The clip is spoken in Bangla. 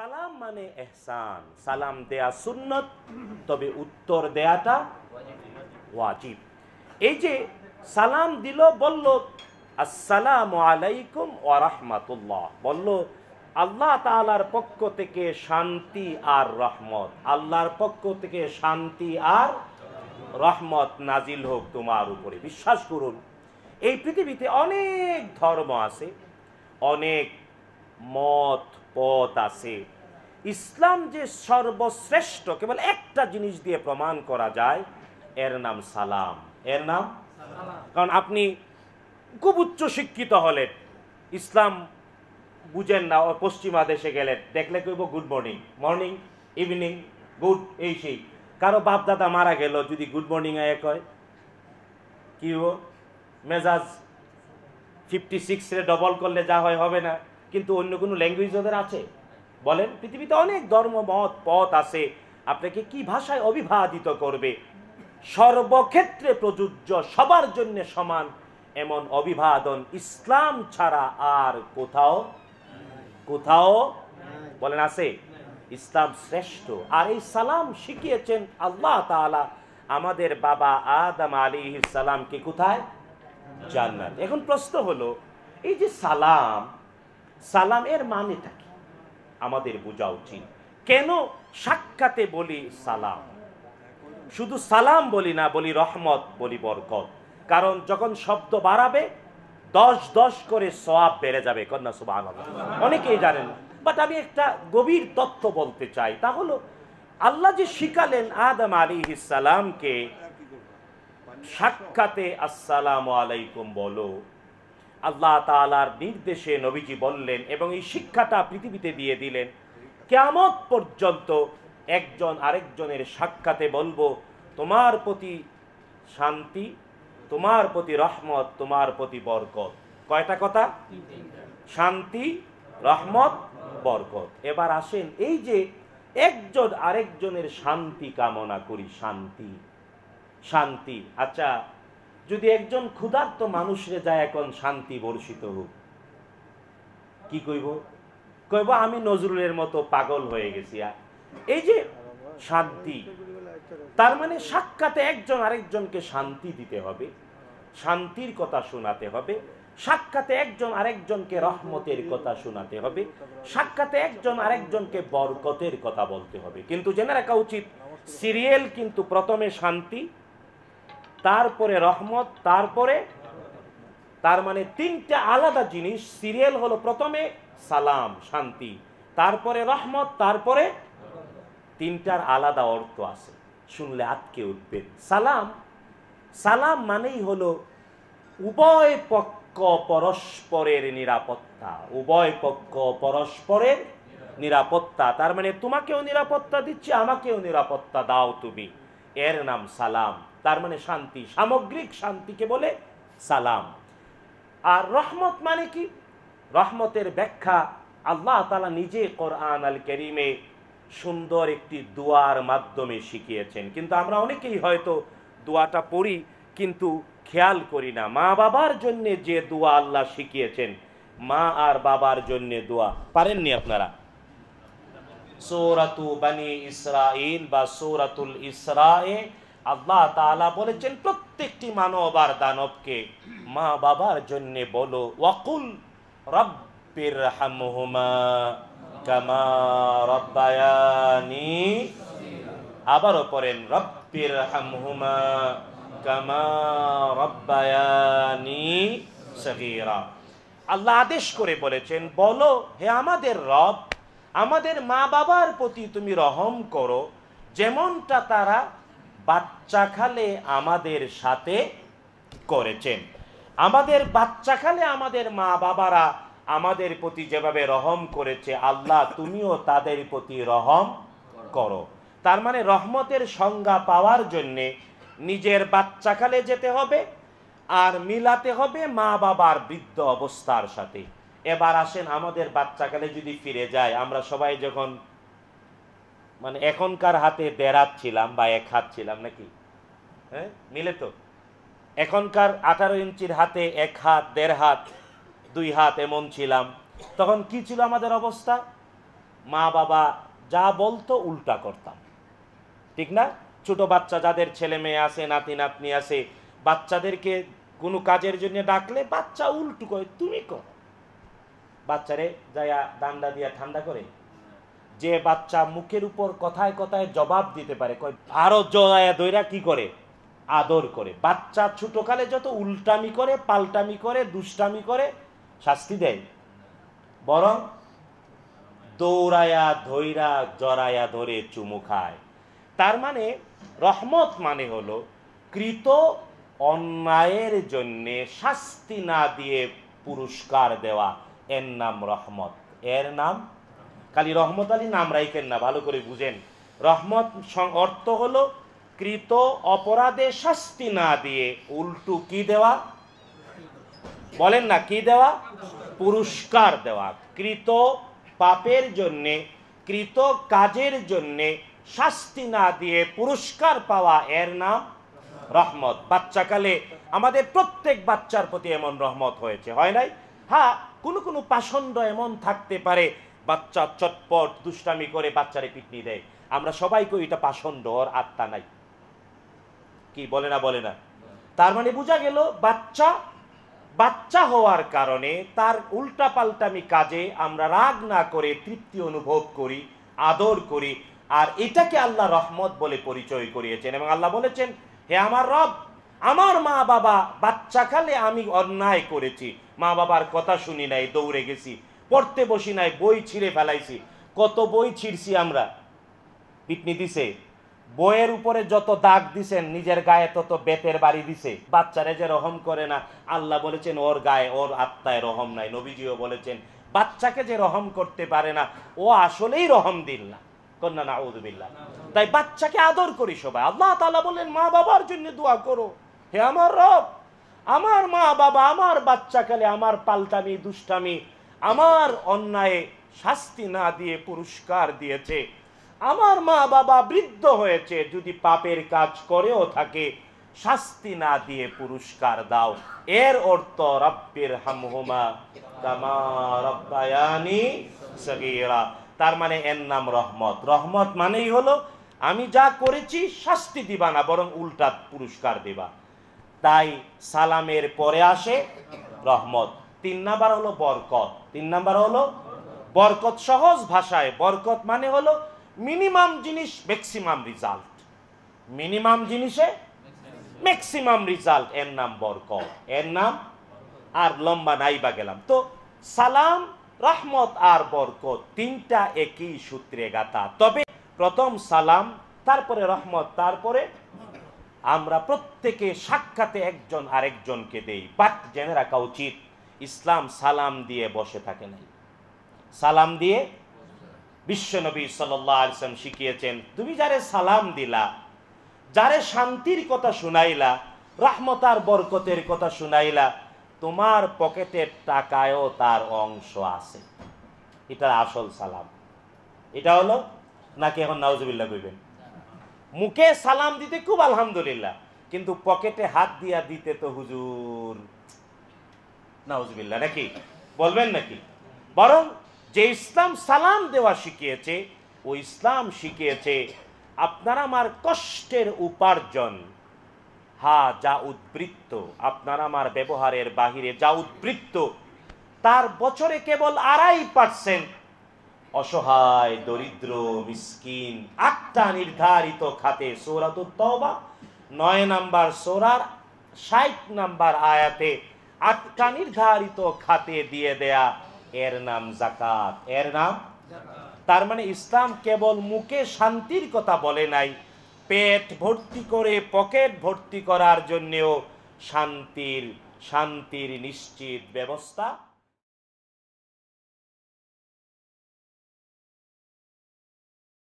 সালাম মানে এহসান সালাম দেয়া সুন্নত তবে উত্তর দেয়াটা ওয়াজিব এই যে সালাম দিল বলল আসসালাম আলাইকুম ওয়ারাহমাতুল্লাহ বলল আল্লাহ তালার পক্ষ থেকে শান্তি আর রহমত আল্লাহর পক্ষ থেকে শান্তি আর রহমত নাজিল হোক তোমার উপরে বিশ্বাস করুন এই পৃথিবীতে অনেক ধর্ম আছে অনেক মত পথ আছে ইসলাম যে সর্বশ্রেষ্ঠ কেবল একটা জিনিস দিয়ে প্রমাণ করা যায় এর নাম সালাম এর নাম কারণ আপনি খুব উচ্চ শিক্ষিত হলেন ইসলাম বুঝেন না ও পশ্চিমা দেশে গেলেন দেখলে কইব good morning morning evening good এই সেই কারো বাপদাদা মারা গেল যদি গুড মর্নিং এ কয় কি মেজাজ ফিফটি সিক্সে ডবল করলে যা হয় হবে না কিন্তু অন্য কোনো ল্যাঙ্গুয়েজ ওদের আছে বলেন পৃথিবীতে অনেক ধর্ম মত পথ আছে আপনাকে কি ভাষায় অভিবাদিত করবে সর্বক্ষেত্রে প্রযোজ্য সবার জন্য সমান এমন অভিবাদন ইসলাম ছাড়া আর কোথাও কোথাও বলেন আছে ইসলাম শ্রেষ্ঠ আর এই সালাম শিখিয়েছেন আল্লাহ তালা আমাদের বাবা আদম আলী সালামকে কোথায় জান্নাত এখন প্রশ্ন হলো এই যে সালাম সালামের মানেটা কি আমাদের বোঝা উচিত কেন সাক্ষাতে বলি সালাম শুধু সালাম বলি না বলি রহমত বলি বরকত কারণ যখন শব্দ বাড়াবে দশ দশ করে সবাব বেড়ে যাবে কন্যা সুবাহ অনেকেই জানেন বাট আমি একটা গভীর তথ্য বলতে চাই তা হলো আল্লাহ যে শিখালেন আদম আলী সালামকে সাক্ষাতে আসসালাম আলাইকুম বলো আল্লাহ তালার নির্দেশে নবীজি বললেন এবং এই শিক্ষাটা পৃথিবীতে দিয়ে দিলেন কেমন পর্যন্ত একজন আরেকজনের সাক্ষাতে বলবো তোমার প্রতি শান্তি তোমার প্রতি রহমত তোমার প্রতি বরকত কয়টা কথা শান্তি রহমত বরকত এবার আসেন এই যে একজন আরেকজনের শান্তি কামনা করি শান্তি শান্তি আচ্ছা যদি একজন ক্ষুধার্ত মানুষরে যায় এখন শান্তি বর্ষিত হোক কি কইব কইব আমি নজরুলের মতো পাগল হয়ে গেছি এই যে শান্তি তার মানে সাক্ষাতে একজন আরেকজনকে শান্তি দিতে হবে শান্তির কথা শোনাতে হবে সাক্ষাতে একজন আরেকজনকে রহমতের কথা শোনাতে হবে সাক্ষাতে একজন আরেকজনকে বরকতের কথা বলতে হবে কিন্তু জেনে রাখা উচিত সিরিয়াল কিন্তু প্রথমে শান্তি তারপরে রহমত তারপরে তার মানে তিনটা আলাদা জিনিস সিরিয়াল হলো প্রথমে সালাম শান্তি তারপরে রহমত তারপরে তিনটার আলাদা অর্থ আছে শুনলে আটকে উঠবে সালাম সালাম মানেই হলো উভয় পক্ষ পরস্পরের নিরাপত্তা উভয় পক্ষ পরস্পরের নিরাপত্তা তার মানে তোমাকেও নিরাপত্তা দিচ্ছে আমাকেও নিরাপত্তা দাও তুমি এর নাম সালাম তার মানে শান্তি সামগ্রিক শান্তিকে বলে সালাম আর রহমত মানে কি রহমতের ব্যাখ্যা আল্লাহ তালা নিজে কোরআন আল করিমে সুন্দর একটি দোয়ার মাধ্যমে শিখিয়েছেন কিন্তু আমরা অনেকেই হয়তো দোয়াটা পড়ি কিন্তু খেয়াল করি না মা বাবার জন্যে যে দোয়া আল্লাহ শিখিয়েছেন মা আর বাবার জন্যে দোয়া পারেননি আপনারা সৌরাতু বানি ইসরাইল বা সৌরাতুল ইসরায়ে আল্লাহ তালা বলেছেন প্রত্যেকটি মানব আর দানবকে মা বাবার জন্যে বলো ওয়াকুল রব্বের হামহুমা কামা রব্বায়ানি আবারও পড়েন রব্বের হামহুমা কামা রব্বায়ানি সগীরা আল্লাহ আদেশ করে বলেছেন বলো হে আমাদের রব আমাদের মা বাবার প্রতি তুমি রহম করো যেমনটা তারা বাচ্চাখালে আমাদের সাথে করেছেন আমাদের বাচ্চাখালে আমাদের মা বাবারা আমাদের প্রতি যেভাবে রহম করেছে আল্লাহ তুমিও তাদের প্রতি রহম করো তার মানে রহমতের সংজ্ঞা পাওয়ার জন্যে নিজের খালে যেতে হবে আর মিলাতে হবে মা বাবার বৃদ্ধ অবস্থার সাথে এবার আসেন আমাদের বাচ্চাকালে যদি ফিরে যায় আমরা সবাই যখন মানে এখনকার হাতে দেড়াত ছিলাম বা এক হাত ছিলাম নাকি হ্যাঁ মিলে তো এখনকার আঠারো ইঞ্চির হাতে এক হাত দেড় হাত দুই হাত এমন ছিলাম তখন কি ছিল আমাদের অবস্থা মা বাবা যা বলতো উল্টা করতাম ঠিক না ছোট বাচ্চা যাদের ছেলে মেয়ে আছে নাতি নাতনি আছে বাচ্চাদেরকে কোনো কাজের জন্য ডাকলে বাচ্চা উল্টু করে তুমি করো বাচ্চারে যায়া দান্ডা দিয়া ঠান্ডা করে যে বাচ্চা মুখের উপর কথায় কথায় জবাব দিতে পারে আরো জয়া দৈরা কি করে আদর করে বাচ্চা ছোটকালে যত উল্টামি করে পাল্টামি করে দুষ্টামি করে শাস্তি দেয় বরং দৌড়ায়া ধৈরা জরায়া ধরে চুমু খায় তার মানে রহমত মানে হলো কৃত অন্যায়ের জন্যে শাস্তি না দিয়ে পুরস্কার দেওয়া এর নাম রহমত এর নাম কালী রহমত আলী নাম রাইতেন না ভালো করে বুঝেন রহমত অর্থ হলো কৃত অপরাধে শাস্তি না দিয়ে উল্টু কি দেওয়া বলেন না কি দেওয়া পুরস্কার দেওয়া কৃত পাপের জন্যে কৃত কাজের জন্যে শাস্তি না দিয়ে পুরস্কার পাওয়া এর নাম রহমত বাচ্চাকালে আমাদের প্রত্যেক বাচ্চার প্রতি এমন রহমত হয়েছে হয় নাই হ্যাঁ কোনো কোনো পাষণ্ড এমন থাকতে পারে বাচ্চা চটপট দুষ্টামি করে বাচ্চারে পিটনি দেয় আমরা সবাই কই এটা পাষণ্ড ওর আত্মা নাই কি বলে না বলে না তার মানে বোঝা গেল বাচ্চা বাচ্চা হওয়ার কারণে তার উল্টা পাল্টামি কাজে আমরা রাগ না করে তৃপ্তি অনুভব করি আদর করি আর এটাকে আল্লাহ রহমত বলে পরিচয় করিয়েছেন এবং আল্লাহ বলেছেন হে আমার রব আমার মা বাবা বাচ্চাকালে আমি অন্যায় করেছি মা বাবার কথা শুনি নাই দৌড়ে গেছি পড়তে বসি নাই বই ছিঁড়ে ফেলাইছি কত বই ছিঁড়ছি আমরা পিটনি দিছে বইয়ের উপরে যত দাগ দিছেন নিজের গায়ে তত বেতের বাড়ি দিছে বাচ্চারে যে রহম করে না আল্লাহ বলেছেন ওর গায়ে ওর আত্মায় রহম নাই নবীজিও বলেছেন বাচ্চাকে যে রহম করতে পারে না ও আসলেই রহম দিল না কন্যা না তাই বাচ্চাকে আদর করি সবাই আল্লাহ তালা বলেন মা বাবার জন্য দোয়া করো হে আমার রব আমার মা বাবা আমার বাচ্চাকালে আমার পাল্টামি দুষ্টামি আমার অন্যায়ে শাস্তি না দিয়ে পুরস্কার দিয়েছে আমার মা বাবা বৃদ্ধ হয়েছে যদি পাপের কাজ করেও থাকে শাস্তি না দিয়ে পুরস্কার দাও এর অর্থ রব্বের হামহুমা কামা সগীরা তার মানে এর নাম রহমত রহমত মানেই হলো আমি যা করেছি শাস্তি দিবা না বরং উল্টা পুরস্কার দিবা তাই সালামের পরে আসে রহমত তিন নাম্বার হলো বরকত তিন নাম্বার হলো বরকত সহজ ভাষায় বরকত মানে হলো মিনিমাম জিনিস ম্যাক্সিমাম রিজাল্ট মিনিমাম জিনিসে ম্যাক্সিমাম রিজাল্ট এর নাম বরকত এর নাম আর লম্বা নাই বা গেলাম তো সালাম রহমত আর বরকত তিনটা একই সূত্রে গাতা তবে প্রথম সালাম তারপরে রহমত তারপরে আমরা প্রত্যেকে সাক্ষাতে একজন আরেকজনকে দেই বাট জেনে রাখা উচিত ইসলাম সালাম দিয়ে বসে থাকে নাই সালাম দিয়ে বিশ্বনবী সাল্লাহ আলসালাম শিখিয়েছেন তুমি যারে সালাম দিলা যারে শান্তির কথা শুনাইলা রাহমতার বরকতের কথা শুনাইলা তোমার পকেটের টাকায়ও তার অংশ আছে এটা আসল সালাম এটা হলো নাকি এখন নাউজবিল্লা কইবেন মুখে সালাম দিতে খুব আলহামদুলিল্লাহ কিন্তু পকেটে হাত দিয়া দিতে তো হুজুর নাউজবিল্লা নাকি বলবেন নাকি বরং যে ইসলাম সালাম দেওয়া শিখিয়েছে ও ইসলাম শিখিয়েছে আপনারা আমার কষ্টের উপার্জন হা যা উদ্বৃত্ত আপনারা আমার ব্যবহারের বাহিরে যা উদ্বৃত্ত তার বছরে কেবল আড়াই পার্সেন্ট অসহায় দরিদ্র মিসকিন আটটা নির্ধারিত খাতে সৌরাতুত্তবা নয় নাম্বার সোরার ষাট নাম্বার আয়াতে আটটা নির্ধারিত খাতে দিয়ে দেয়া এর নাম জাকাত এর নাম তার মানে ইসলাম কেবল মুখে শান্তির কথা বলে নাই পেট ভর্তি করে পকেট ভর্তি করার জন্যেও শান্তির শান্তির নিশ্চিত ব্যবস্থা